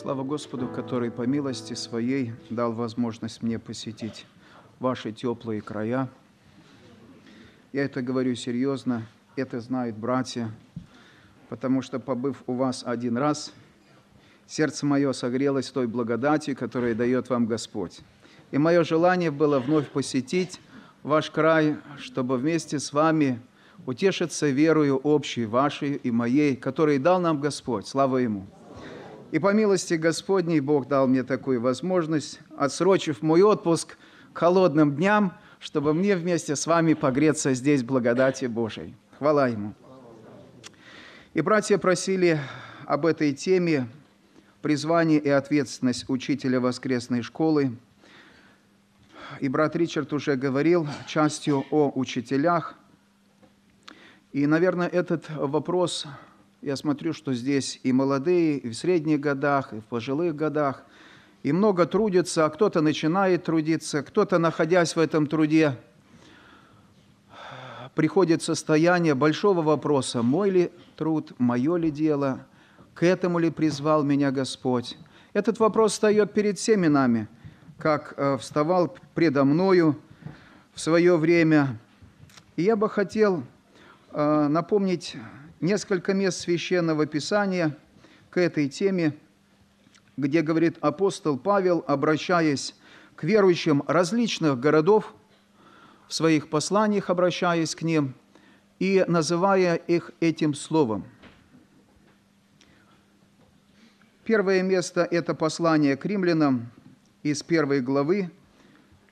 Слава Господу, который по милости своей дал возможность мне посетить ваши теплые края. Я это говорю серьезно, это знают братья, потому что, побыв у вас один раз, сердце мое согрелось той благодатью, которую дает вам Господь. И мое желание было вновь посетить ваш край, чтобы вместе с вами утешиться верою общей вашей и моей, которую дал нам Господь. Слава Ему! И по милости Господней Бог дал мне такую возможность, отсрочив мой отпуск к холодным дням, чтобы мне вместе с вами погреться здесь благодати Божией. Хвала Ему. И братья просили об этой теме «Призвание и ответственность учителя воскресной школы». И брат Ричард уже говорил частью о учителях. И, наверное, этот вопрос – я смотрю, что здесь и молодые, и в средних годах, и в пожилых годах, и много трудятся, а кто-то начинает трудиться, кто-то, находясь в этом труде, приходит состояние большого вопроса, мой ли труд, мое ли дело, к этому ли призвал меня Господь. Этот вопрос встает перед всеми нами, как э, вставал предо мною в свое время. И я бы хотел э, напомнить несколько мест Священного Писания к этой теме, где говорит апостол Павел, обращаясь к верующим различных городов, в своих посланиях обращаясь к ним и называя их этим словом. Первое место – это послание к римлянам из первой главы,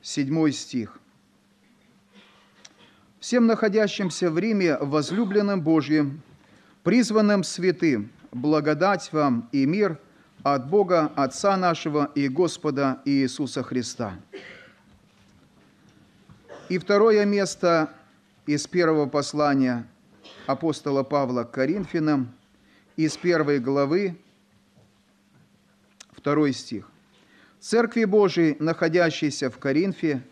седьмой стих. «Всем находящимся в Риме возлюбленным Божьим – призванным святым, благодать вам и мир от Бога, Отца нашего и Господа Иисуса Христа. И второе место из первого послания апостола Павла к Коринфянам, из первой главы, второй стих. «Церкви Божией, находящейся в Коринфе,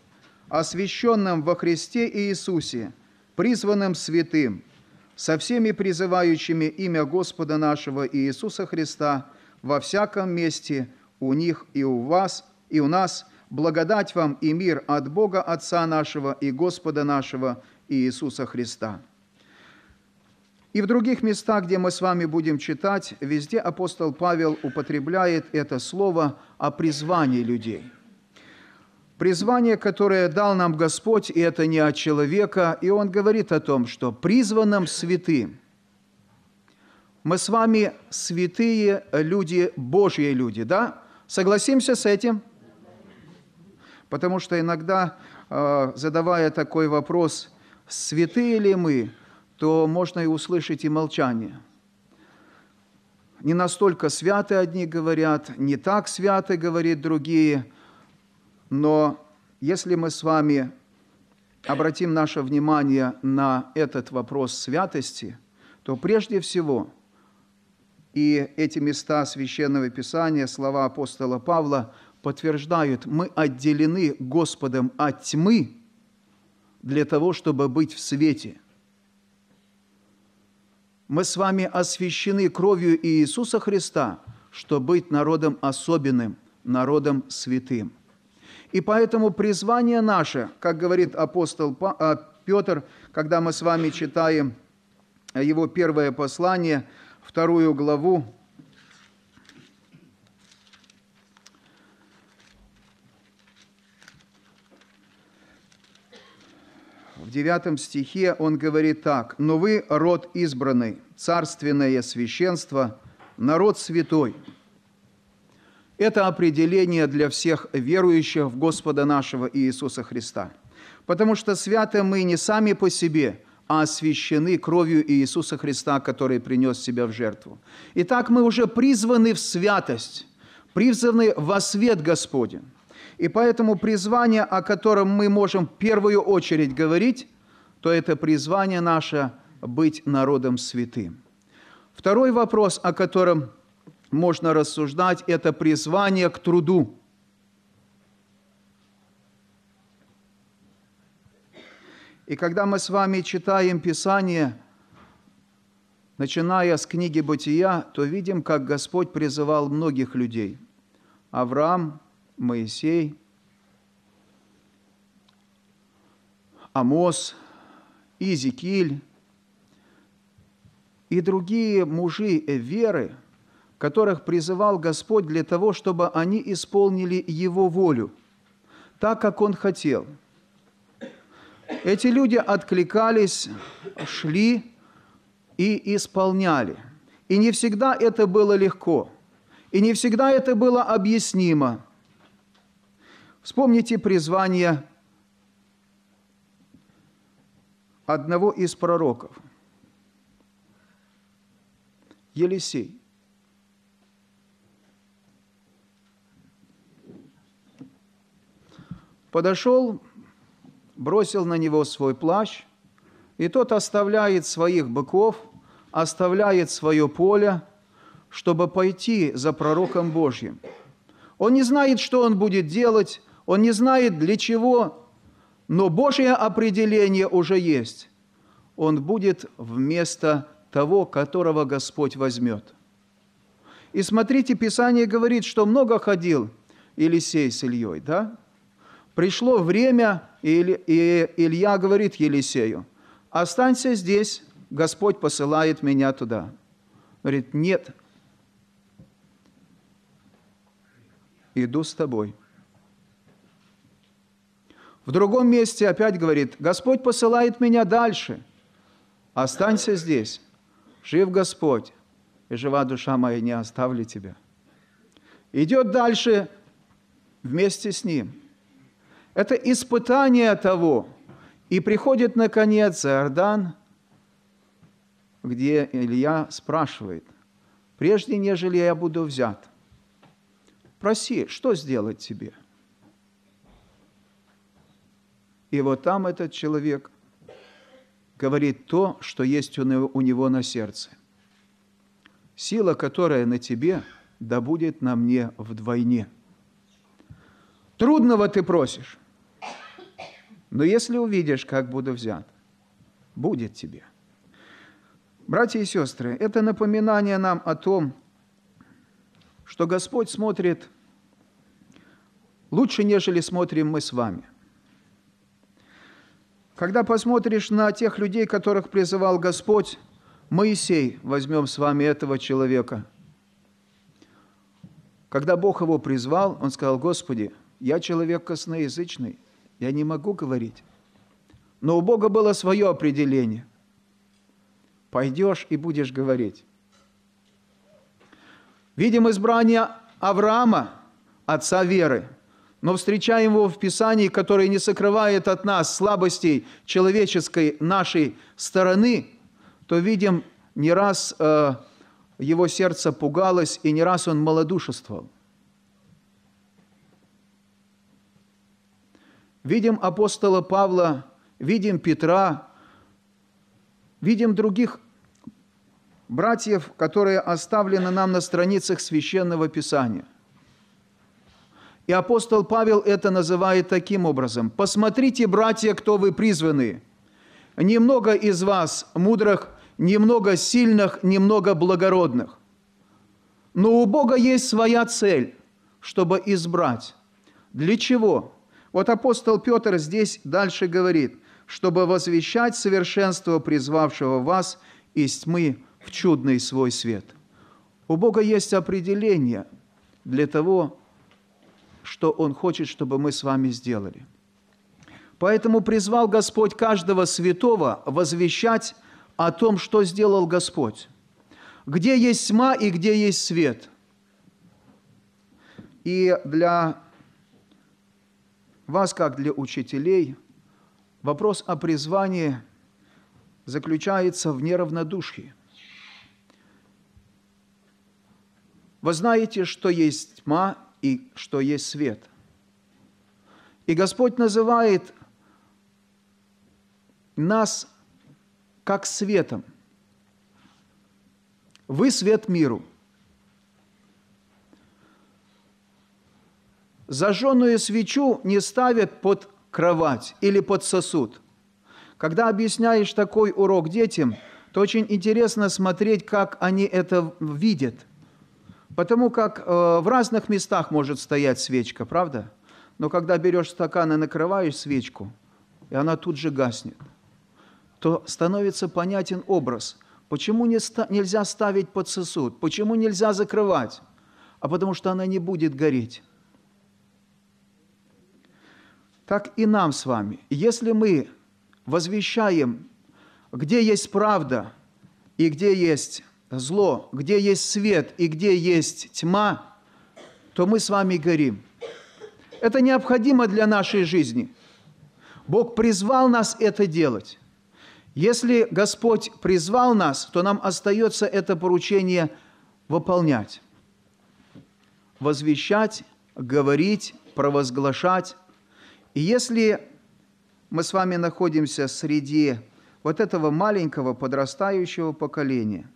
освященным во Христе Иисусе, призванным святым – со всеми призывающими имя Господа нашего Иисуса Христа во всяком месте, у них и у вас, и у нас, благодать вам и мир от Бога Отца нашего и Господа нашего Иисуса Христа». И в других местах, где мы с вами будем читать, везде апостол Павел употребляет это слово о призвании людей – Призвание, которое дал нам Господь, и это не от человека, и Он говорит о том, что призванным святым. Мы с вами святые люди, Божьи люди, да? Согласимся с этим? Потому что иногда, э, задавая такой вопрос, святые ли мы, то можно и услышать и молчание. Не настолько святы одни говорят, не так святы, говорят другие – но если мы с вами обратим наше внимание на этот вопрос святости, то прежде всего и эти места Священного Писания, слова апостола Павла подтверждают, мы отделены Господом от тьмы для того, чтобы быть в свете. Мы с вами освящены кровью Иисуса Христа, чтобы быть народом особенным, народом святым – и поэтому призвание наше, как говорит апостол Петр, а, когда мы с вами читаем э, его первое послание, вторую главу, в девятом стихе он говорит так. «Но вы – род избранный, царственное священство, народ святой, это определение для всех верующих в Господа нашего Иисуса Христа. Потому что святы мы не сами по себе, а освящены кровью Иисуса Христа, который принес себя в жертву. Итак, мы уже призваны в святость, призваны во свет Господень. И поэтому призвание, о котором мы можем в первую очередь говорить, то это призвание наше быть народом святым. Второй вопрос, о котором можно рассуждать, это призвание к труду. И когда мы с вами читаем Писание, начиная с книги «Бытия», то видим, как Господь призывал многих людей. Авраам, Моисей, Амос, Изикиль и другие мужи веры – которых призывал Господь для того, чтобы они исполнили Его волю, так, как Он хотел. Эти люди откликались, шли и исполняли. И не всегда это было легко, и не всегда это было объяснимо. Вспомните призвание одного из пророков – Елисей. Подошел, бросил на него свой плащ, и тот оставляет своих быков, оставляет свое поле, чтобы пойти за пророком Божьим. Он не знает, что он будет делать, он не знает для чего, но Божье определение уже есть. Он будет вместо того, которого Господь возьмет. И смотрите, Писание говорит, что много ходил Елисей с Ильей, да? Пришло время, и Илья говорит Елисею, останься здесь, Господь посылает меня туда. Говорит, нет, иду с тобой. В другом месте опять говорит, Господь посылает меня дальше, останься здесь. Жив Господь, и жива душа моя, не оставлю тебя. Идет дальше вместе с Ним – это испытание того. И приходит, наконец, Иордан, где Илья спрашивает, «Прежде, нежели я буду взят, проси, что сделать тебе?» И вот там этот человек говорит то, что есть у него на сердце. Сила, которая на тебе, да будет на мне вдвойне. Трудного ты просишь, но если увидишь, как буду взят, будет тебе. Братья и сестры, это напоминание нам о том, что Господь смотрит лучше, нежели смотрим мы с вами. Когда посмотришь на тех людей, которых призывал Господь, Моисей, возьмем с вами этого человека. Когда Бог его призвал, он сказал, «Господи, я человек косноязычный, я не могу говорить. Но у Бога было свое определение. Пойдешь и будешь говорить. Видим избрание Авраама, отца веры, но встречаем его в Писании, которое не сокрывает от нас слабостей человеческой нашей стороны, то видим, не раз э, его сердце пугалось и не раз он малодушествовал. видим апостола Павла, видим Петра, видим других братьев, которые оставлены нам на страницах Священного Писания. И апостол Павел это называет таким образом. «Посмотрите, братья, кто вы призваны. Немного из вас мудрых, немного сильных, немного благородных. Но у Бога есть своя цель, чтобы избрать. Для чего? Вот апостол Петр здесь дальше говорит, чтобы возвещать совершенство призвавшего вас из тьмы в чудный свой свет. У Бога есть определение для того, что Он хочет, чтобы мы с вами сделали. Поэтому призвал Господь каждого святого возвещать о том, что сделал Господь. Где есть тьма и где есть свет. И для вас, как для учителей, вопрос о призвании заключается в неравнодушии. Вы знаете, что есть тьма и что есть свет. И Господь называет нас как светом. Вы свет миру – зажженную свечу не ставят под кровать или под сосуд. Когда объясняешь такой урок детям, то очень интересно смотреть, как они это видят. Потому как э, в разных местах может стоять свечка, правда? Но когда берешь стакан и накрываешь свечку, и она тут же гаснет, то становится понятен образ. Почему не ста- нельзя ставить под сосуд? Почему нельзя закрывать? А потому что она не будет гореть как и нам с вами. Если мы возвещаем, где есть правда и где есть зло, где есть свет и где есть тьма, то мы с вами горим. Это необходимо для нашей жизни. Бог призвал нас это делать. Если Господь призвал нас, то нам остается это поручение выполнять. Возвещать, говорить, провозглашать, и если мы с вами находимся среди вот этого маленького подрастающего поколения,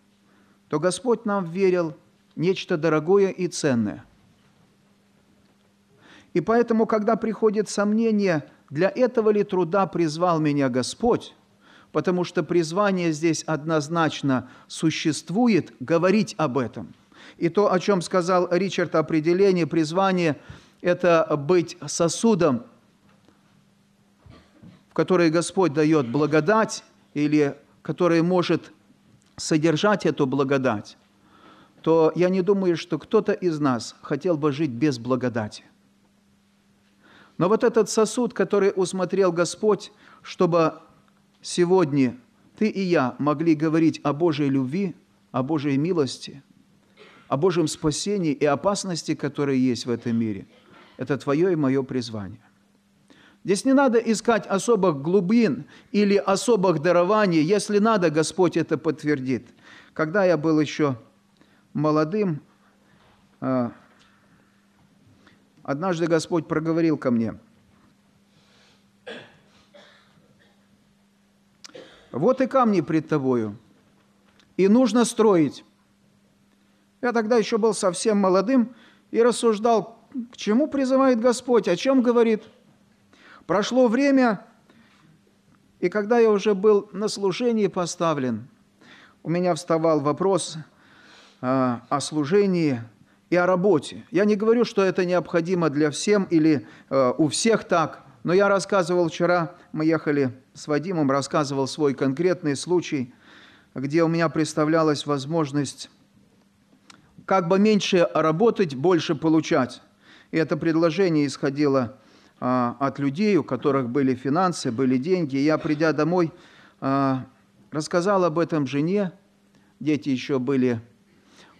то Господь нам верил нечто дорогое и ценное. И поэтому, когда приходит сомнение, для этого ли труда призвал меня Господь, потому что призвание здесь однозначно существует, говорить об этом. И то, о чем сказал Ричард определение, призвание – это быть сосудом которые Господь дает благодать или который может содержать эту благодать, то я не думаю, что кто-то из нас хотел бы жить без благодати. Но вот этот сосуд, который усмотрел Господь, чтобы сегодня ты и я могли говорить о Божьей любви, о Божьей милости, о Божьем спасении и опасности, которые есть в этом мире, это твое и мое призвание. Здесь не надо искать особых глубин или особых дарований. Если надо, Господь это подтвердит. Когда я был еще молодым, а, однажды Господь проговорил ко мне. Вот и камни пред тобою, и нужно строить. Я тогда еще был совсем молодым и рассуждал, к чему призывает Господь, о чем говорит – Прошло время, и когда я уже был на служении поставлен, у меня вставал вопрос э, о служении и о работе. Я не говорю, что это необходимо для всем или э, у всех так, но я рассказывал вчера, мы ехали с Вадимом, рассказывал свой конкретный случай, где у меня представлялась возможность как бы меньше работать, больше получать. И это предложение исходило от а, от людей, у которых были финансы, были деньги. Я, придя домой, а, рассказал об этом жене. Дети еще были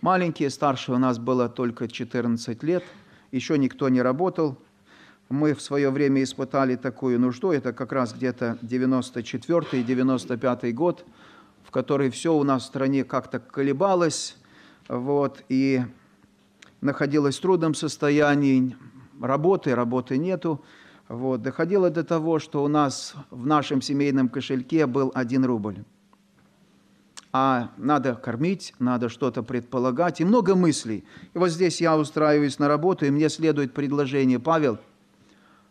маленькие, старше у нас было только 14 лет, еще никто не работал. Мы в свое время испытали такую нужду, это как раз где-то 94-95 год, в который все у нас в стране как-то колебалось, вот, и находилось в трудном состоянии, работы, работы нету. Вот. Доходило до того, что у нас в нашем семейном кошельке был один рубль. А надо кормить, надо что-то предполагать и много мыслей. И вот здесь я устраиваюсь на работу, и мне следует предложение. Павел,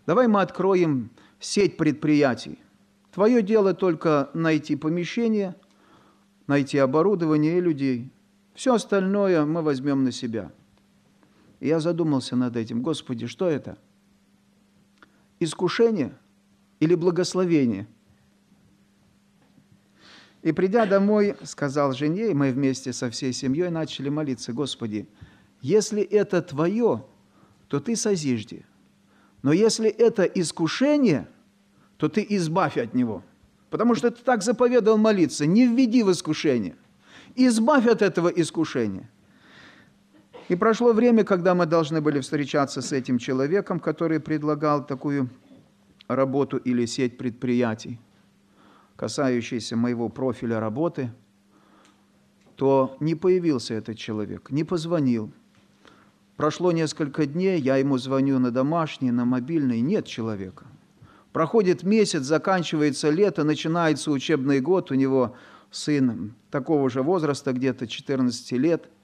давай мы откроем сеть предприятий. Твое дело только найти помещение, найти оборудование и людей. Все остальное мы возьмем на себя – и я задумался над этим. Господи, что это? Искушение или благословение? И придя домой, сказал жене, и мы вместе со всей семьей начали молиться, Господи, если это Твое, то Ты созижди. Но если это искушение, то Ты избавь от него. Потому что Ты так заповедовал молиться, не введи в искушение. Избавь от этого искушения – и прошло время, когда мы должны были встречаться с этим человеком, который предлагал такую работу или сеть предприятий, касающиеся моего профиля работы, то не появился этот человек, не позвонил. Прошло несколько дней, я ему звоню на домашний, на мобильный, нет человека. Проходит месяц, заканчивается лето, начинается учебный год, у него сын такого же возраста, где-то 14 лет –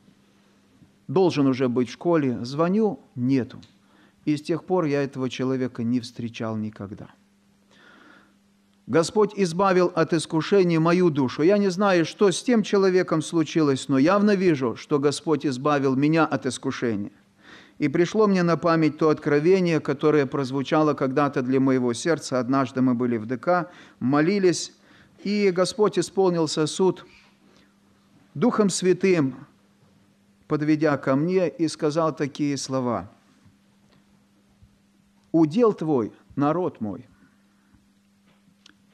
должен уже быть в школе, звоню, нету. И с тех пор я этого человека не встречал никогда. Господь избавил от искушения мою душу. Я не знаю, что с тем человеком случилось, но явно вижу, что Господь избавил меня от искушения. И пришло мне на память то откровение, которое прозвучало когда-то для моего сердца. Однажды мы были в ДК, молились, и Господь исполнился суд Духом Святым, подведя ко мне, и сказал такие слова. «Удел твой, народ мой».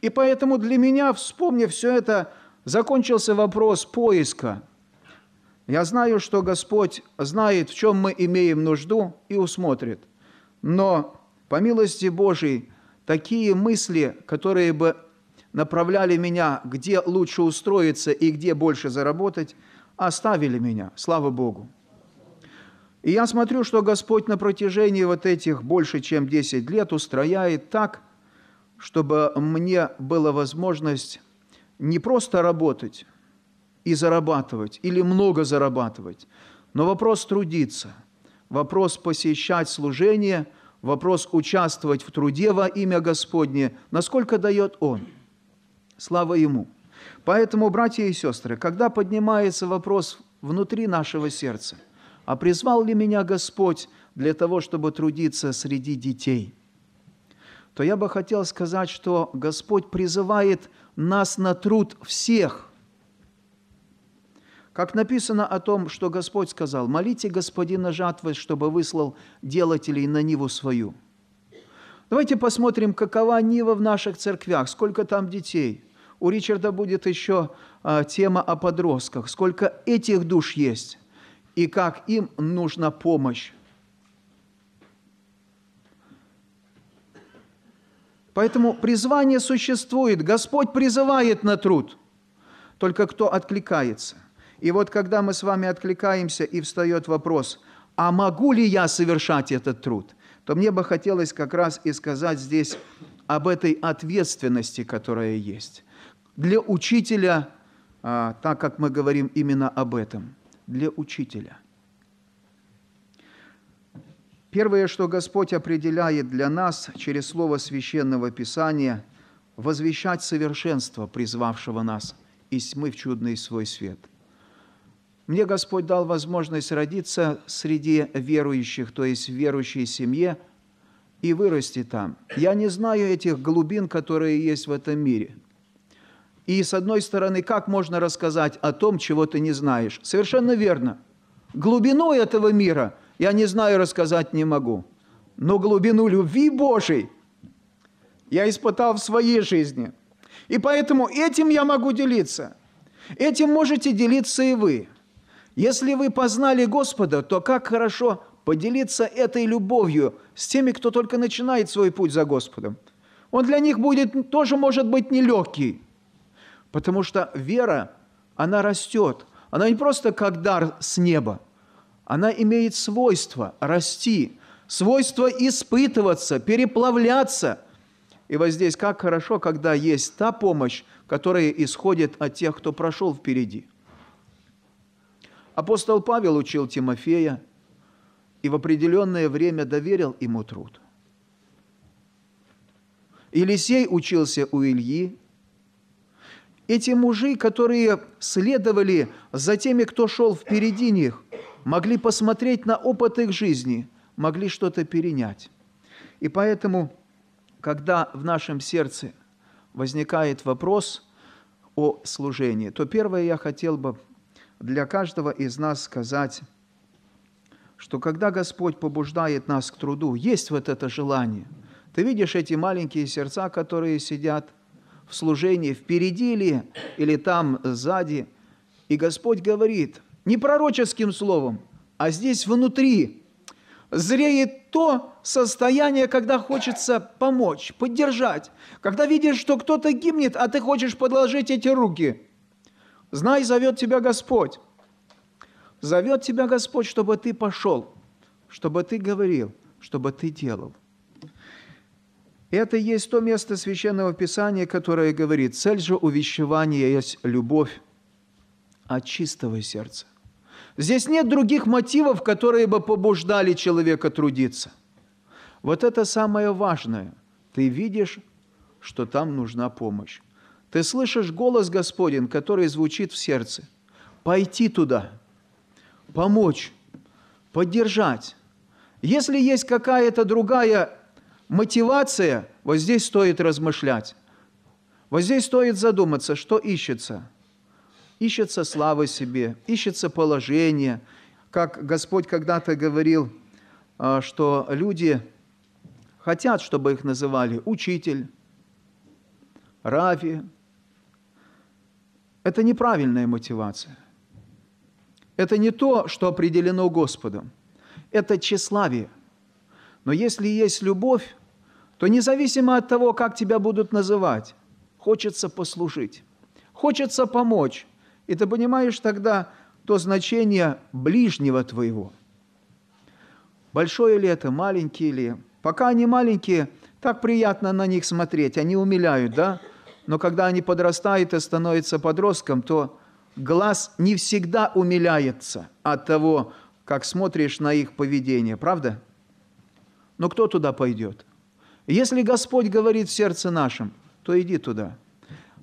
И поэтому для меня, вспомнив все это, закончился вопрос поиска. Я знаю, что Господь знает, в чем мы имеем нужду, и усмотрит. Но, по милости Божией, такие мысли, которые бы направляли меня, где лучше устроиться и где больше заработать – оставили меня, слава Богу. И я смотрю, что Господь на протяжении вот этих больше, чем 10 лет устрояет так, чтобы мне была возможность не просто работать и зарабатывать, или много зарабатывать, но вопрос трудиться, вопрос посещать служение, вопрос участвовать в труде во имя Господне, насколько дает Он. Слава Ему! Поэтому, братья и сестры, когда поднимается вопрос внутри нашего сердца, а призвал ли меня Господь для того, чтобы трудиться среди детей, то я бы хотел сказать, что Господь призывает нас на труд всех. Как написано о том, что Господь сказал, «Молите Господина жатвы, чтобы выслал делателей на Ниву свою». Давайте посмотрим, какова Нива в наших церквях, сколько там детей – у Ричарда будет еще а, тема о подростках. Сколько этих душ есть и как им нужна помощь. Поэтому призвание существует. Господь призывает на труд. Только кто откликается. И вот когда мы с вами откликаемся, и встает вопрос, а могу ли я совершать этот труд, то мне бы хотелось как раз и сказать здесь об этой ответственности, которая есть для учителя, а, так как мы говорим именно об этом, для учителя. Первое, что Господь определяет для нас через слово священного Писания, возвещать совершенство призвавшего нас и тьмы в чудный свой свет. Мне Господь дал возможность родиться среди верующих, то есть в верующей семье, и вырасти там. Я не знаю этих глубин, которые есть в этом мире – и с одной стороны, как можно рассказать о том, чего ты не знаешь? Совершенно верно. Глубину этого мира я не знаю, рассказать не могу. Но глубину любви Божией я испытал в своей жизни. И поэтому этим я могу делиться. Этим можете делиться и вы. Если вы познали Господа, то как хорошо поделиться этой любовью с теми, кто только начинает свой путь за Господом. Он для них будет тоже, может быть, нелегкий – Потому что вера, она растет. Она не просто как дар с неба. Она имеет свойство расти, свойство испытываться, переплавляться. И вот здесь как хорошо, когда есть та помощь, которая исходит от тех, кто прошел впереди. Апостол Павел учил Тимофея и в определенное время доверил ему труд. Елисей учился у Ильи эти мужи, которые следовали за теми, кто шел впереди них, могли посмотреть на опыт их жизни, могли что-то перенять. И поэтому, когда в нашем сердце возникает вопрос о служении, то первое я хотел бы для каждого из нас сказать, что когда Господь побуждает нас к труду, есть вот это желание. Ты видишь эти маленькие сердца, которые сидят – в служении впереди ли или там сзади. И Господь говорит, не пророческим словом, а здесь внутри зреет то состояние, когда хочется помочь, поддержать. Когда видишь, что кто-то гибнет, а ты хочешь подложить эти руки. Знай, зовет тебя Господь. Зовет тебя Господь, чтобы ты пошел, чтобы ты говорил, чтобы ты делал. Это и есть то место Священного Писания, которое говорит, цель же увещевания есть любовь от чистого сердца. Здесь нет других мотивов, которые бы побуждали человека трудиться. Вот это самое важное. Ты видишь, что там нужна помощь. Ты слышишь голос Господень, который звучит в сердце. Пойти туда, помочь, поддержать. Если есть какая-то другая Мотивация, вот здесь стоит размышлять. Вот здесь стоит задуматься, что ищется. Ищется слава себе, ищется положение. Как Господь когда-то говорил, а, что люди хотят, чтобы их называли учитель, рави. Это неправильная мотивация. Это не то, что определено Господом. Это тщеславие. Но если есть любовь, то независимо от того, как тебя будут называть, хочется послужить, хочется помочь. И ты понимаешь тогда то значение ближнего твоего. Большое ли это, маленькие ли? Пока они маленькие, так приятно на них смотреть, они умиляют, да? Но когда они подрастают и становятся подростком, то глаз не всегда умиляется от того, как смотришь на их поведение, правда? Но кто туда пойдет? Если Господь говорит в сердце нашем, то иди туда.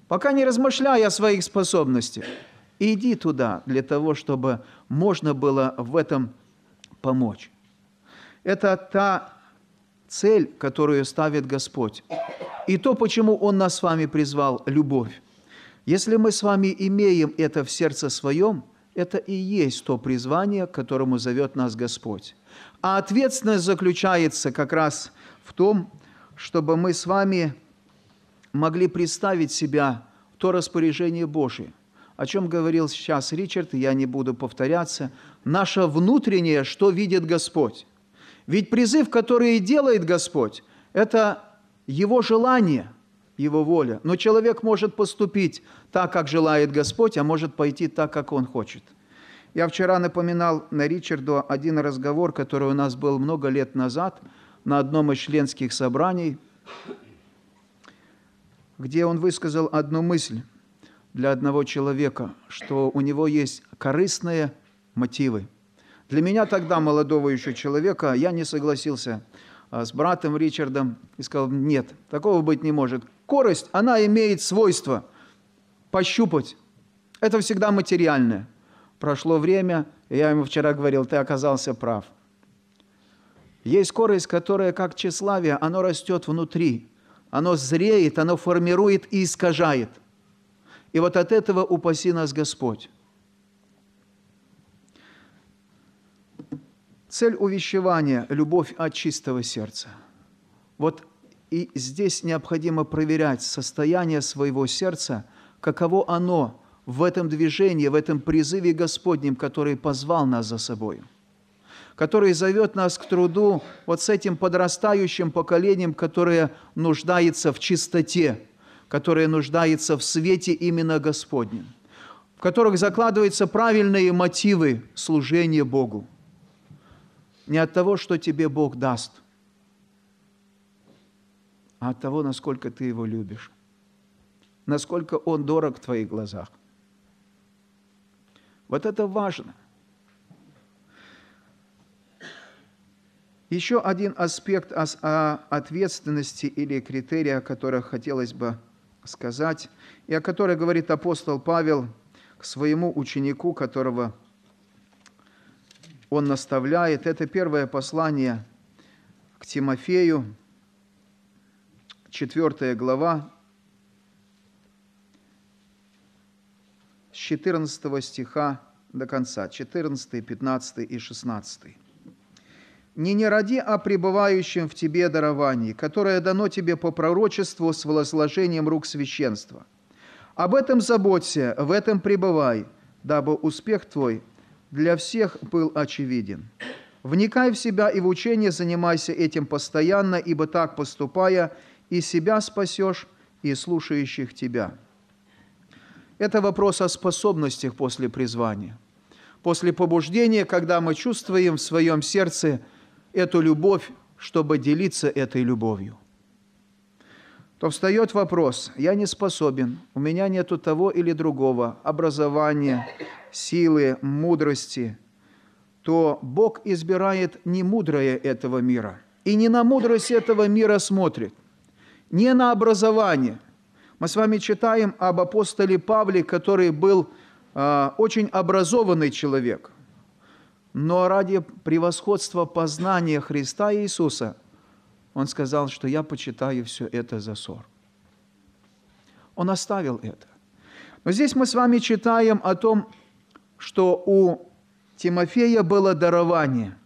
Пока не размышляя о своих способностях, иди туда для того, чтобы можно было в этом помочь. Это та цель, которую ставит Господь. И то, почему Он нас с вами призвал – любовь. Если мы с вами имеем это в сердце своем, это и есть то призвание, к которому зовет нас Господь. А ответственность заключается как раз в том, чтобы мы с вами могли представить себя в то распоряжение Божие, о чем говорил сейчас Ричард, я не буду повторяться, наше внутреннее, что видит Господь. Ведь призыв, который делает Господь, это Его желание, Его воля. Но человек может поступить так, как желает Господь, а может пойти так, как он хочет. Я вчера напоминал на Ричарду один разговор, который у нас был много лет назад – на одном из членских собраний, где он высказал одну мысль для одного человека, что у него есть корыстные мотивы. Для меня тогда, молодого еще человека, я не согласился а, с братом Ричардом и сказал, нет, такого быть не может. Корость, она имеет свойство пощупать. Это всегда материальное. Прошло время, и я ему вчера говорил, ты оказался прав – есть скорость, которая, как тщеславие, оно растет внутри, оно зреет, оно формирует и искажает. И вот от этого упаси нас Господь. Цель увещевания – любовь от чистого сердца. Вот и здесь необходимо проверять состояние своего сердца, каково оно в этом движении, в этом призыве Господнем, который позвал нас за собой – который зовет нас к труду вот с этим подрастающим поколением, которое нуждается в чистоте, которое нуждается в свете именно Господнем, в которых закладываются правильные мотивы служения Богу. Не от того, что тебе Бог даст, а от того, насколько ты Его любишь, насколько Он дорог в твоих глазах. Вот это важно – Еще один аспект а, ответственности или критерия, о которых хотелось бы сказать, и о которой говорит апостол Павел к своему ученику, которого он наставляет. Это первое послание к Тимофею, 4 глава, с 14 стиха до конца, 14, 15 и 16 не не ради а пребывающим в тебе даровании, которое дано тебе по пророчеству с возложением рук священства. Об этом заботься, в этом пребывай, дабы успех твой для всех был очевиден. Вникай в себя и в учение занимайся этим постоянно, ибо так поступая, и себя спасешь, и слушающих тебя». Это вопрос о способностях после призвания. После побуждения, когда мы чувствуем в своем сердце – эту любовь, чтобы делиться этой любовью, то встает вопрос, я не способен, у меня нету того или другого образования, силы, мудрости, то Бог избирает не мудрое этого мира и не на мудрость этого мира смотрит, не на образование. Мы с вами читаем об апостоле Павле, который был э, очень образованный человек – но ради превосходства познания Христа Иисуса он сказал, что я почитаю все это за ссор. Он оставил это. Но здесь мы с вами читаем о том, что у Тимофея было дарование.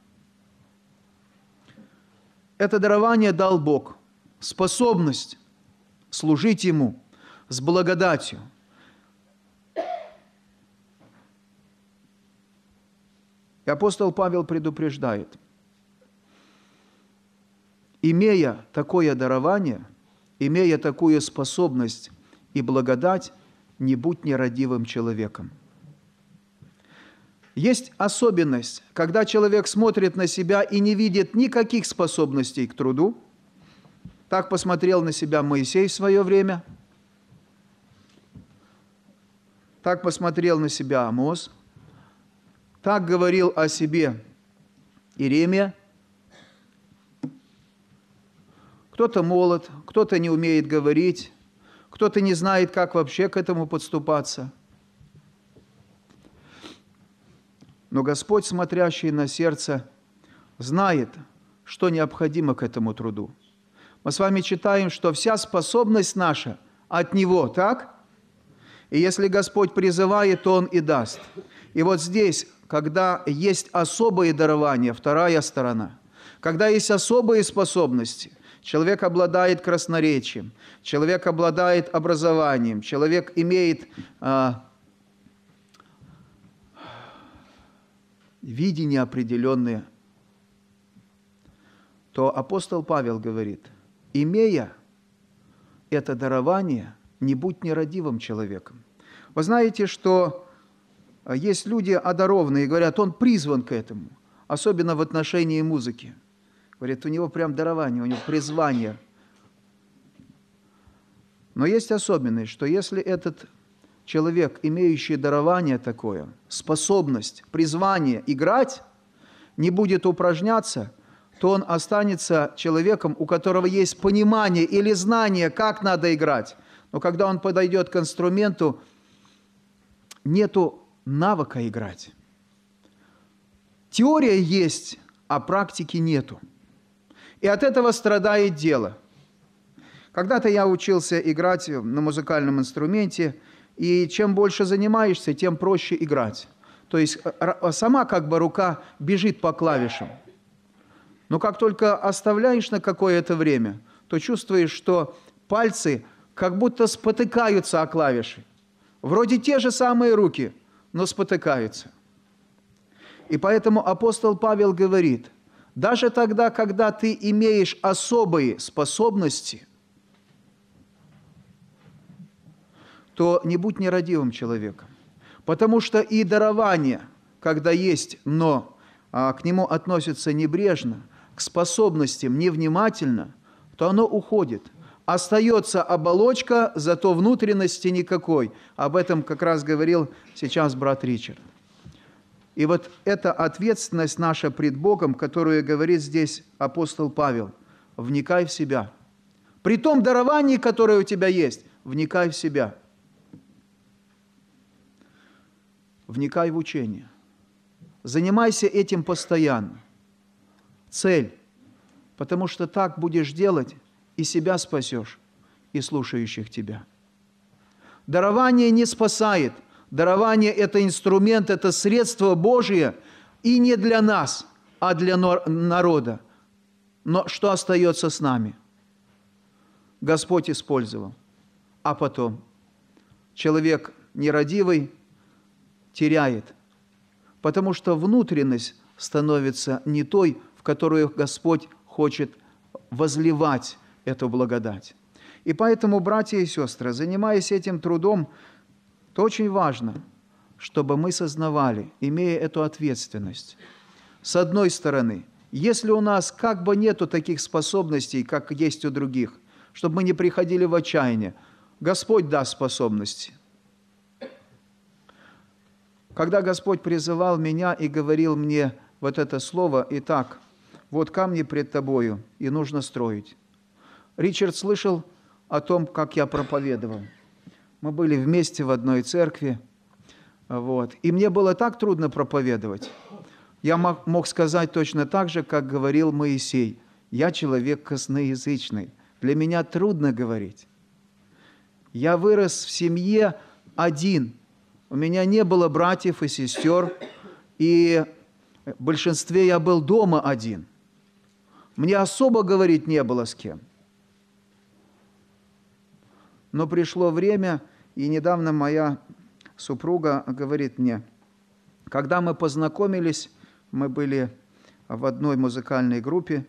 Это дарование дал Бог, способность служить Ему с благодатью – апостол Павел предупреждает, имея такое дарование, имея такую способность и благодать, не будь нерадивым человеком. Есть особенность, когда человек смотрит на себя и не видит никаких способностей к труду. Так посмотрел на себя Моисей в свое время. Так посмотрел на себя Амос – так говорил о себе Иеремия. Кто-то молод, кто-то не умеет говорить, кто-то не знает, как вообще к этому подступаться. Но Господь, смотрящий на сердце, знает, что необходимо к этому труду. Мы с вами читаем, что вся способность наша от Него, так? И если Господь призывает, то Он и даст. И вот здесь когда есть особые дарования, вторая сторона, когда есть особые способности, человек обладает красноречием, человек обладает образованием, человек имеет а, видение определенное, то апостол Павел говорит, имея это дарование, не будь нерадивым человеком. Вы знаете, что а есть люди одарованные, говорят, он призван к этому, особенно в отношении музыки. Говорят, у него прям дарование, у него призвание. Но есть особенность, что если этот человек, имеющий дарование такое, способность, призвание играть, не будет упражняться, то он останется человеком, у которого есть понимание или знание, как надо играть. Но когда он подойдет к инструменту, нету навыка играть. Теория есть, а практики нету. И от этого страдает дело. Когда-то я учился играть на музыкальном инструменте, и чем больше занимаешься, тем проще играть. То есть э, э, сама как бы рука бежит по клавишам. Но как только оставляешь на какое-то время, то чувствуешь, что пальцы как будто спотыкаются о клавиши. Вроде те же самые руки – но спотыкаются. И поэтому апостол Павел говорит, даже тогда, когда ты имеешь особые способности, то не будь нерадивым человеком. Потому что и дарование, когда есть, но а, к нему относятся небрежно, к способностям невнимательно, то оно уходит – Остается оболочка, зато внутренности никакой. Об этом как раз говорил сейчас брат Ричард. И вот эта ответственность наша пред Богом, которую говорит здесь апостол Павел, вникай в себя. При том даровании, которое у тебя есть, вникай в себя. Вникай в учение. Занимайся этим постоянно. Цель. Потому что так будешь делать, и себя спасешь, и слушающих тебя. Дарование не спасает. Дарование – это инструмент, это средство Божие, и не для нас, а для народа. Но что остается с нами? Господь использовал. А потом человек нерадивый теряет, потому что внутренность становится не той, в которую Господь хочет возливать эту благодать. И поэтому, братья и сестры, занимаясь этим трудом, то очень важно, чтобы мы сознавали, имея эту ответственность. С одной стороны, если у нас как бы нету таких способностей, как есть у других, чтобы мы не приходили в отчаяние, Господь даст способности. Когда Господь призывал меня и говорил мне вот это слово, и так, вот камни пред тобою, и нужно строить. Ричард слышал о том, как я проповедовал. Мы были вместе в одной церкви. Вот. И мне было так трудно проповедовать. Я мог сказать точно так же, как говорил Моисей. Я человек косноязычный. Для меня трудно говорить. Я вырос в семье один. У меня не было братьев и сестер. И в большинстве я был дома один. Мне особо говорить не было с кем – но пришло время, и недавно моя супруга говорит мне, когда мы познакомились, мы были в одной музыкальной группе,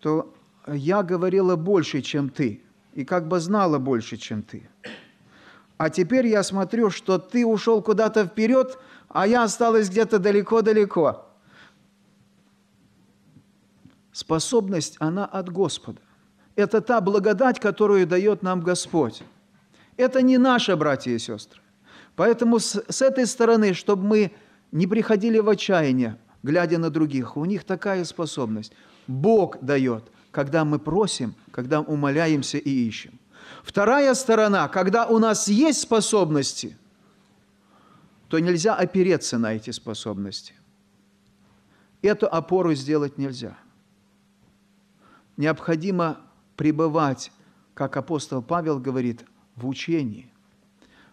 то я говорила больше, чем ты, и как бы знала больше, чем ты. А теперь я смотрю, что ты ушел куда-то вперед, а я осталась где-то далеко-далеко. Способность, она от Господа это та благодать, которую дает нам Господь. Это не наши братья и сестры. Поэтому с, с этой стороны, чтобы мы не приходили в отчаяние, глядя на других, у них такая способность. Бог дает, когда мы просим, когда умоляемся и ищем. Вторая сторона, когда у нас есть способности, то нельзя опереться на эти способности. Эту опору сделать нельзя. Необходимо пребывать, как апостол Павел говорит, в учении,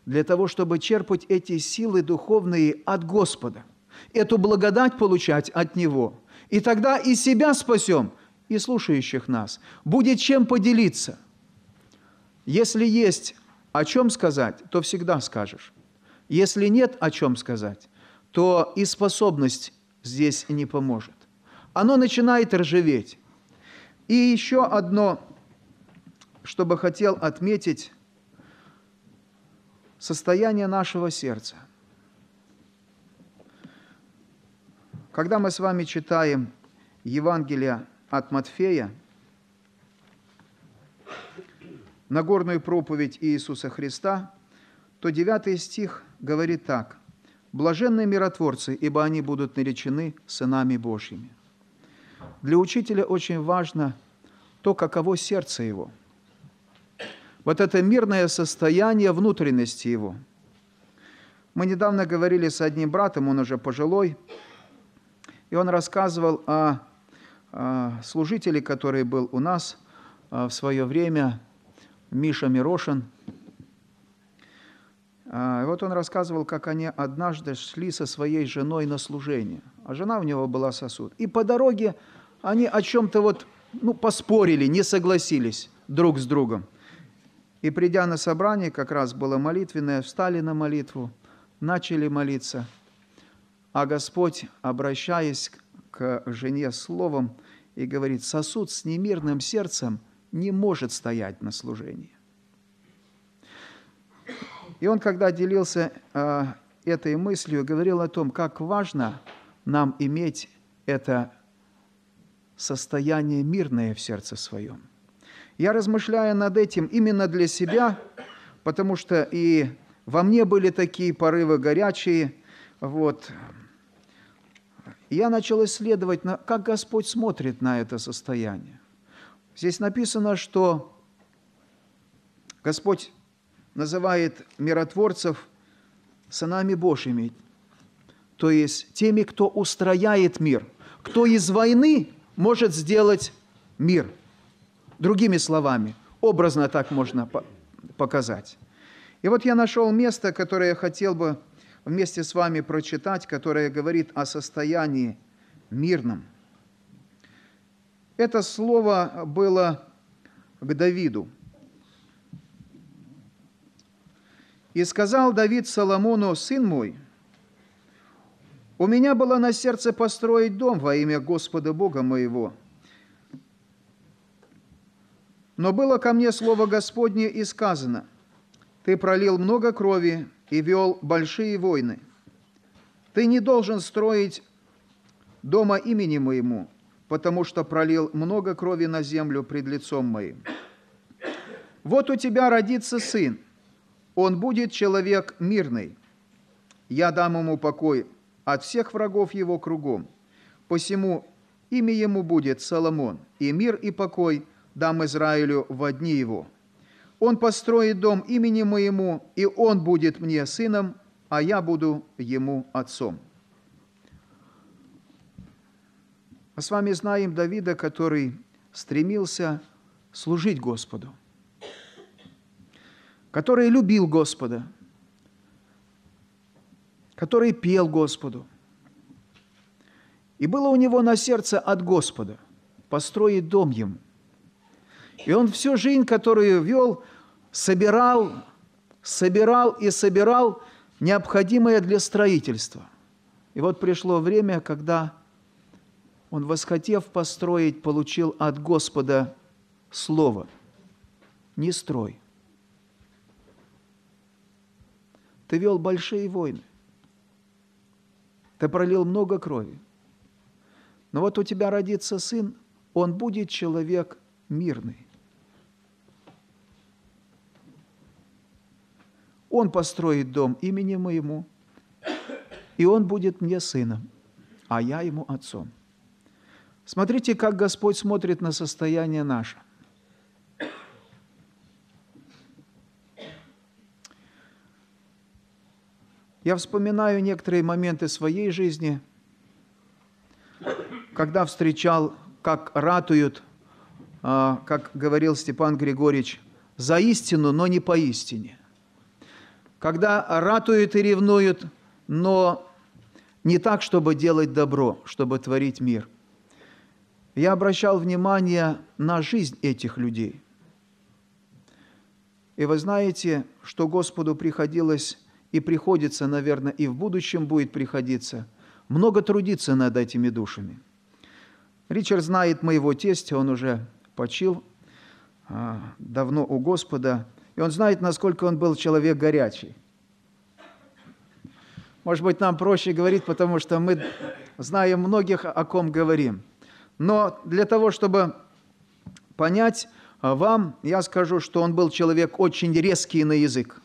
для того, чтобы черпать эти силы духовные от Господа, эту благодать получать от Него. И тогда и себя спасем, и слушающих нас. Будет чем поделиться. Если есть о чем сказать, то всегда скажешь. Если нет о чем сказать, то и способность здесь не поможет. Оно начинает ржаветь. И еще одно чтобы хотел отметить состояние нашего сердца. Когда мы с вами читаем Евангелие от Матфея, Нагорную проповедь Иисуса Христа, то 9 стих говорит так. «Блаженные миротворцы, ибо они будут наречены сынами Божьими». Для учителя очень важно то, каково сердце его – вот это мирное состояние внутренности его. Мы недавно говорили с одним братом, он уже пожилой, и он рассказывал о, о служителе, который был у нас э, в свое время, Миша Мирошин. А, и вот он рассказывал, как они однажды шли со своей женой на служение, а жена у него была сосуд. И по дороге они о чем-то вот, ну, поспорили, не согласились друг с другом. И придя на собрание, как раз было молитвенное, встали на молитву, начали молиться. А Господь, обращаясь к жене словом, и говорит, сосуд с немирным сердцем не может стоять на служении. И он, когда делился э, этой мыслью, говорил о том, как важно нам иметь это состояние мирное в сердце своем – я размышляя над этим именно для себя, потому что и во мне были такие порывы горячие, вот. Я начал исследовать, как Господь смотрит на это состояние. Здесь написано, что Господь называет миротворцев сынами Божьими, то есть теми, кто устрояет мир, кто из войны может сделать мир – Другими словами, образно так можно показать. И вот я нашел место, которое я хотел бы вместе с вами прочитать, которое говорит о состоянии мирном. Это слово было к Давиду. «И сказал Давид Соломону, сын мой, у меня было на сердце построить дом во имя Господа Бога моего» Но было ко мне слово Господне и сказано, «Ты пролил много крови и вел большие войны. Ты не должен строить дома имени моему, потому что пролил много крови на землю пред лицом моим. Вот у тебя родится сын, он будет человек мирный. Я дам ему покой от всех врагов его кругом. Посему имя ему будет Соломон, и мир, и покой – дам Израилю во дни его. Он построит дом имени моему, и он будет мне сыном, а я буду ему отцом». Мы а с вами знаем Давида, который стремился служить Господу, который любил Господа, который пел Господу. И было у него на сердце от Господа построить дом ему. И он всю жизнь, которую вел, собирал, собирал и собирал необходимое для строительства. И вот пришло время, когда он, восхотев построить, получил от Господа слово «Не строй». Ты вел большие войны. Ты пролил много крови. Но вот у тебя родится сын, он будет человек мирный. Он построит дом имени моему, и он будет мне сыном, а я ему отцом. Смотрите, как Господь смотрит на состояние наше. Я вспоминаю некоторые моменты своей жизни, когда встречал, как ратуют, а, как говорил Степан Григорьевич, за истину, но не поистине – когда ратуют и ревнуют, но не так, чтобы делать добро, чтобы творить мир. Я обращал внимание на жизнь этих людей. И вы знаете, что Господу приходилось и приходится, наверное, и в будущем будет приходиться, много трудиться над этими душами. Ричард знает моего тестя, он уже почил а, давно у Господа – и он знает, насколько он был человек горячий. Может быть, нам проще говорить, потому что мы знаем многих, о ком говорим. Но для того, чтобы понять а, вам, я скажу, что он был человек очень резкий на язык,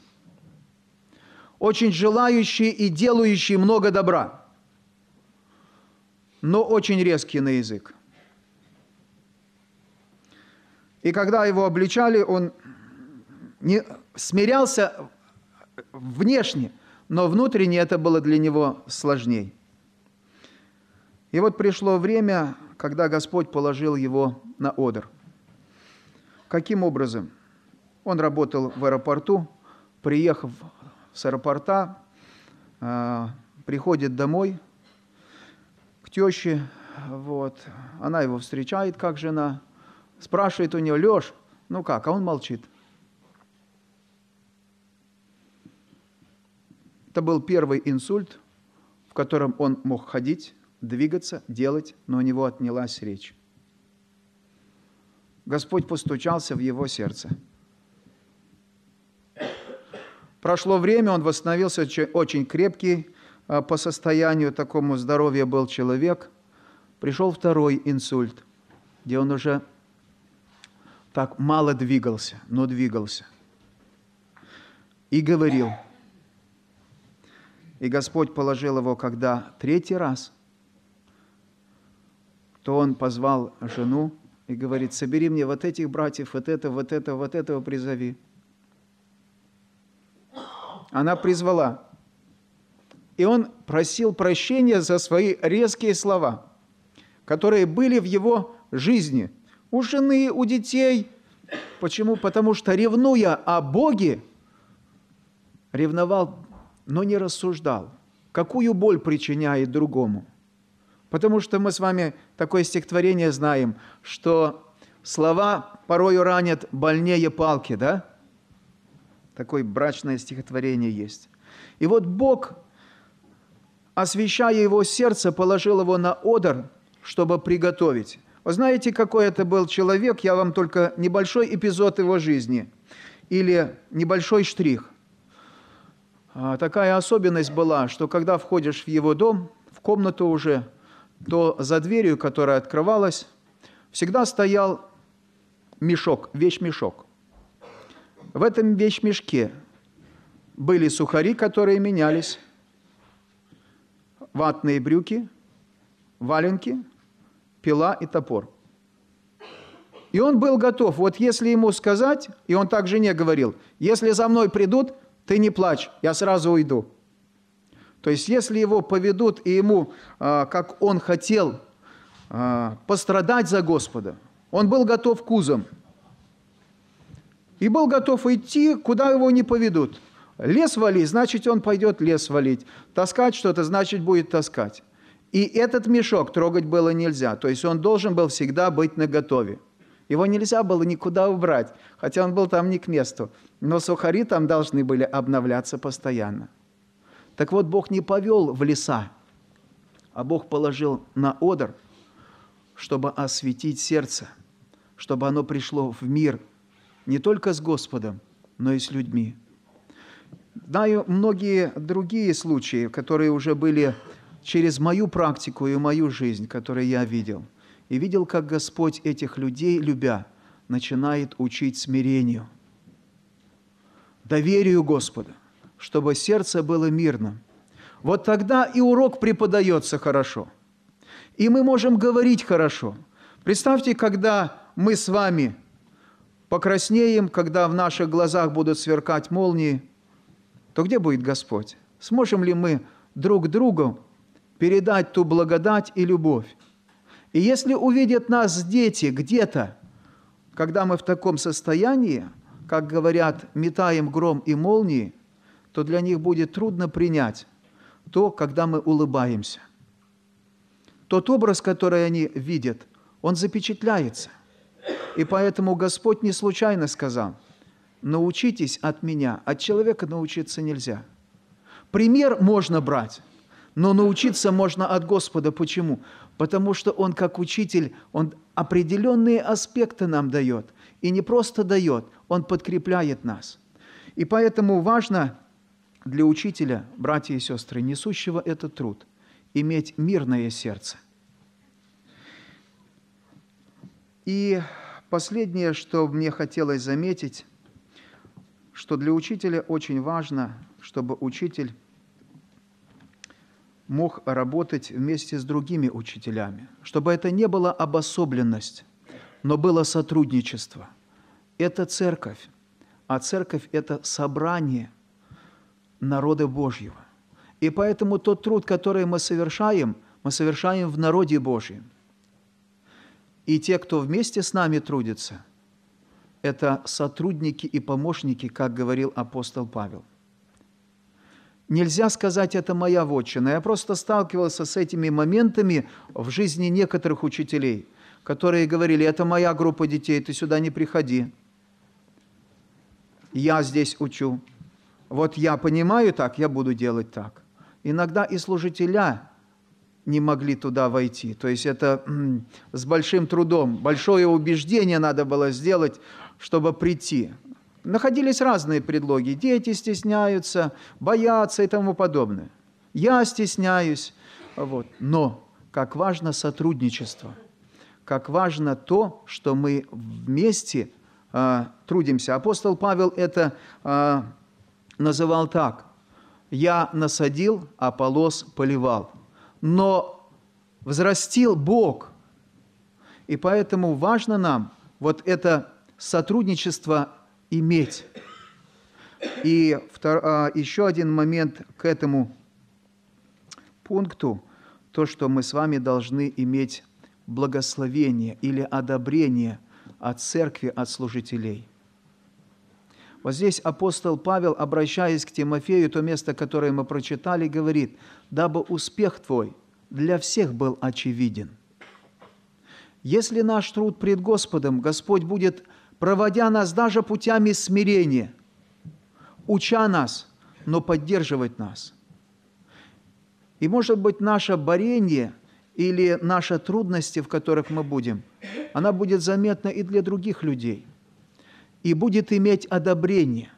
очень желающий и делающий много добра, но очень резкий на язык. И когда его обличали, он не смирялся внешне, но внутренне это было для него сложней. И вот пришло время, когда Господь положил его на Одер. Каким образом? Он работал в аэропорту, приехав с аэропорта, э, приходит домой к теще, вот, она его встречает как жена, спрашивает у нее, Леш, ну как, а он молчит – Это был первый инсульт, в котором он мог ходить, двигаться, делать, но у него отнялась речь. Господь постучался в его сердце. Прошло время, он восстановился очень, крепкий, а, по состоянию такому здоровья был человек. Пришел второй инсульт, где он уже так мало двигался, но двигался. И говорил – и Господь положил его, когда третий раз, то он позвал жену и говорит, собери мне вот этих братьев, вот это, вот это, вот этого призови. Она призвала. И он просил прощения за свои резкие слова, которые были в его жизни. У жены, у детей. Почему? Потому что ревнуя о Боге, ревновал но не рассуждал, какую боль причиняет другому. Потому что мы с вами такое стихотворение знаем, что слова порою ранят больнее палки, да? Такое брачное стихотворение есть. И вот Бог, освещая его сердце, положил его на одор, чтобы приготовить. Вы знаете, какой это был человек? Я вам только небольшой эпизод его жизни или небольшой штрих – а, такая особенность была, что когда входишь в его дом, в комнату уже, то за дверью, которая открывалась, всегда стоял мешок, вещмешок. В этом вещмешке были сухари, которые менялись, ватные брюки, валенки, пила и топор. И он был готов, вот если ему сказать, и он так жене говорил, если за мной придут, ты не плачь, я сразу уйду. То есть если его поведут и ему, а, как он хотел, а, пострадать за Господа, он был готов к узам. И был готов идти, куда его не поведут. Лес валить, значит, он пойдет лес валить. Таскать что-то, значит, будет таскать. И этот мешок трогать было нельзя. То есть он должен был всегда быть наготове. готове. Его нельзя было никуда убрать, хотя он был там не к месту. Но сухари там должны были обновляться постоянно. Так вот, Бог не повел в леса, а Бог положил на одр, чтобы осветить сердце, чтобы оно пришло в мир не только с Господом, но и с людьми. Знаю многие другие случаи, которые уже были через мою практику и мою жизнь, которые я видел – и видел, как Господь этих людей, любя, начинает учить смирению, доверию Господа, чтобы сердце было мирно. Вот тогда и урок преподается хорошо, и мы можем говорить хорошо. Представьте, когда мы с вами покраснеем, когда в наших глазах будут сверкать молнии, то где будет Господь? Сможем ли мы друг другу передать ту благодать и любовь, и если увидят нас дети где-то, когда мы в таком состоянии, как говорят, метаем гром и молнии, то для них будет трудно принять то, когда мы улыбаемся. Тот образ, который они видят, он запечатляется. И поэтому Господь не случайно сказал, научитесь от меня, от человека научиться нельзя. Пример можно брать, но научиться можно от Господа. Почему? потому что он как учитель, он определенные аспекты нам дает. И не просто дает, он подкрепляет нас. И поэтому важно для учителя, братья и сестры, несущего этот труд, иметь мирное сердце. И последнее, что мне хотелось заметить, что для учителя очень важно, чтобы учитель мог работать вместе с другими учителями, чтобы это не было обособленность, но было сотрудничество. Это церковь, а церковь – это собрание народа Божьего. И поэтому тот труд, который мы совершаем, мы совершаем в народе Божьем. И те, кто вместе с нами трудится, это сотрудники и помощники, как говорил апостол Павел. Нельзя сказать, это моя вотчина. Я просто сталкивался с этими моментами в жизни некоторых учителей, которые говорили, это моя группа детей, ты сюда не приходи. Я здесь учу. Вот я понимаю так, я буду делать так. Иногда и служителя не могли туда войти. То есть это с большим трудом, большое убеждение надо было сделать, чтобы прийти. Находились разные предлоги. Дети стесняются, боятся и тому подобное. Я стесняюсь. Вот. Но как важно сотрудничество, как важно то, что мы вместе э, трудимся. Апостол Павел это э, называл так. «Я насадил, а полос поливал». Но взрастил Бог. И поэтому важно нам вот это сотрудничество иметь. И втор, а, еще один момент к этому пункту, то, что мы с вами должны иметь благословение или одобрение от церкви, от служителей. Вот здесь апостол Павел, обращаясь к Тимофею, то место, которое мы прочитали, говорит, «Дабы успех твой для всех был очевиден». Если наш труд пред Господом, Господь будет проводя нас даже путями смирения, уча нас, но поддерживать нас. И, может быть, наше борение или наши трудности, в которых мы будем, она будет заметна и для других людей, и будет иметь одобрение.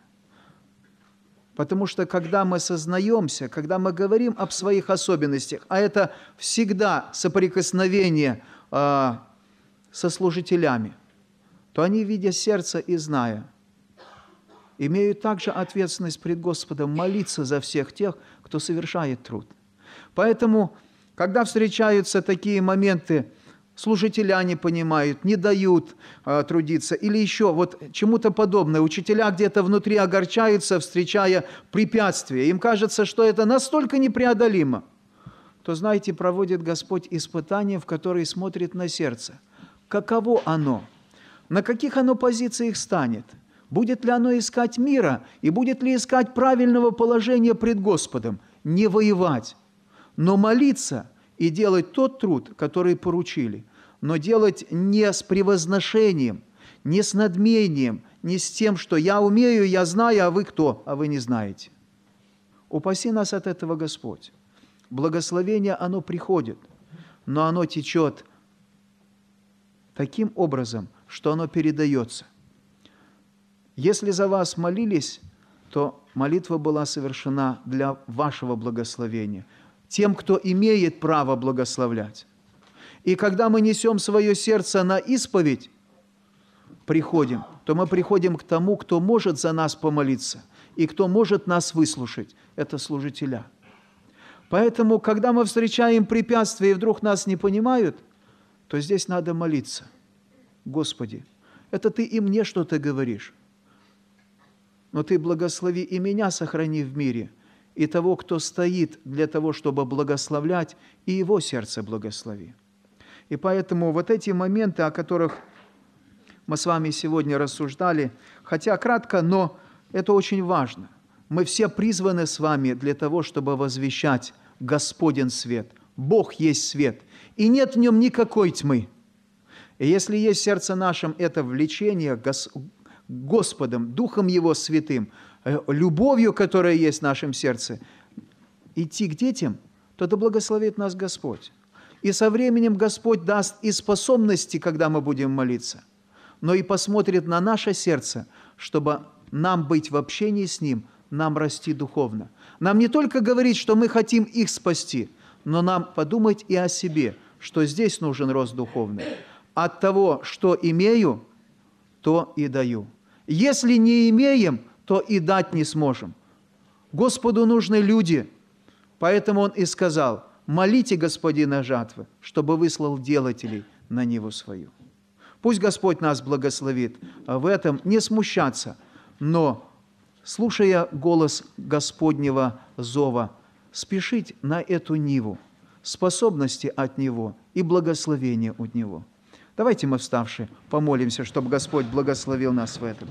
Потому что, когда мы сознаемся, когда мы говорим об своих особенностях, а это всегда соприкосновение э, со служителями – то они, видя сердце и зная, имеют также ответственность пред Господом молиться за всех тех, кто совершает труд. Поэтому, когда встречаются такие моменты, служителя не понимают, не дают э, трудиться, или еще вот чему-то подобное. Учителя где-то внутри огорчаются, встречая препятствия. Им кажется, что это настолько непреодолимо, то, знаете, проводит Господь испытание, в которое смотрит на сердце. Каково оно? на каких оно позициях станет, будет ли оно искать мира и будет ли искать правильного положения пред Господом, не воевать, но молиться и делать тот труд, который поручили, но делать не с превозношением, не с надмением, не с тем, что я умею, я знаю, а вы кто, а вы не знаете. Упаси нас от этого Господь. Благословение, оно приходит, но оно течет таким образом – что оно передается. Если за вас молились, то молитва была совершена для вашего благословения, тем, кто имеет право благословлять. И когда мы несем свое сердце на исповедь, приходим, то мы приходим к тому, кто может за нас помолиться и кто может нас выслушать. Это служителя. Поэтому, когда мы встречаем препятствия и вдруг нас не понимают, то здесь надо молиться. Господи, это Ты и мне что-то говоришь. Но Ты благослови и меня сохрани в мире, и того, кто стоит для того, чтобы благословлять, и его сердце благослови. И поэтому вот эти моменты, о которых мы с вами сегодня рассуждали, хотя кратко, но это очень важно. Мы все призваны с вами для того, чтобы возвещать Господен свет. Бог есть свет, и нет в нем никакой тьмы – и если есть в сердце нашем это влечение Гос Господом, Духом Его Святым, э, любовью, которая есть в нашем сердце, идти к детям, то да благословит нас Господь. И со временем Господь даст и способности, когда мы будем молиться, но и посмотрит на наше сердце, чтобы нам быть в общении с Ним, нам расти духовно. Нам не только говорить, что мы хотим их спасти, но нам подумать и о себе, что здесь нужен рост духовный. От того, что имею, то и даю. Если не имеем, то и дать не сможем. Господу нужны люди. Поэтому он и сказал, молите Господина жатвы, чтобы выслал делателей на Него свою. Пусть Господь нас благословит а в этом, не смущаться, но, слушая голос Господнего зова, спешить на эту Ниву, способности от Него и благословение от Него – Давайте мы вставшие помолимся, чтобы Господь благословил нас в этом.